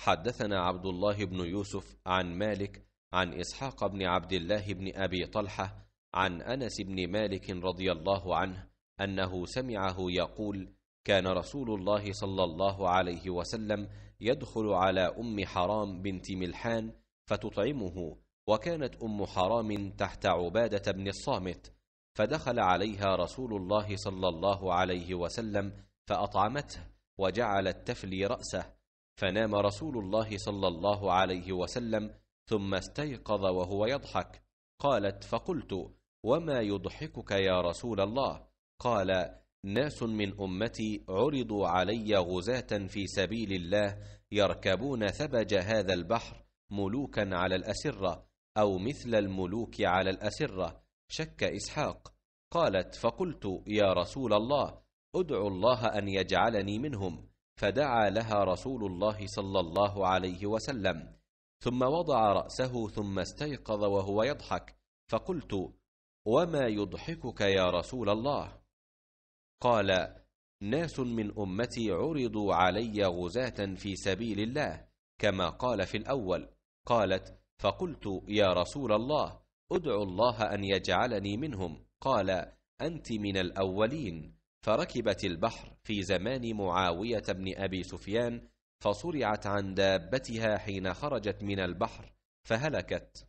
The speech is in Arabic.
حدثنا عبد الله بن يوسف عن مالك عن اسحاق بن عبد الله بن ابي طلحه عن انس بن مالك رضي الله عنه انه سمعه يقول كان رسول الله صلى الله عليه وسلم يدخل على ام حرام بنت ملحان فتطعمه وكانت ام حرام تحت عباده بن الصامت فدخل عليها رسول الله صلى الله عليه وسلم فاطعمته وجعلت تفلي راسه فنام رسول الله صلى الله عليه وسلم ثم استيقظ وهو يضحك قالت فقلت وما يضحكك يا رسول الله قال ناس من امتي عرضوا علي غزاه في سبيل الله يركبون ثبج هذا البحر ملوكا على الاسره او مثل الملوك على الاسره شك اسحاق قالت فقلت يا رسول الله ادعو الله ان يجعلني منهم فدعا لها رسول الله صلى الله عليه وسلم ثم وضع راسه ثم استيقظ وهو يضحك فقلت وما يضحكك يا رسول الله قال ناس من امتي عرضوا علي غزاه في سبيل الله كما قال في الاول قالت فقلت يا رسول الله ادعو الله ان يجعلني منهم قال انت من الاولين فركبت البحر في زمان معاوية بن أبي سفيان فصرعت عن دابتها حين خرجت من البحر فهلكت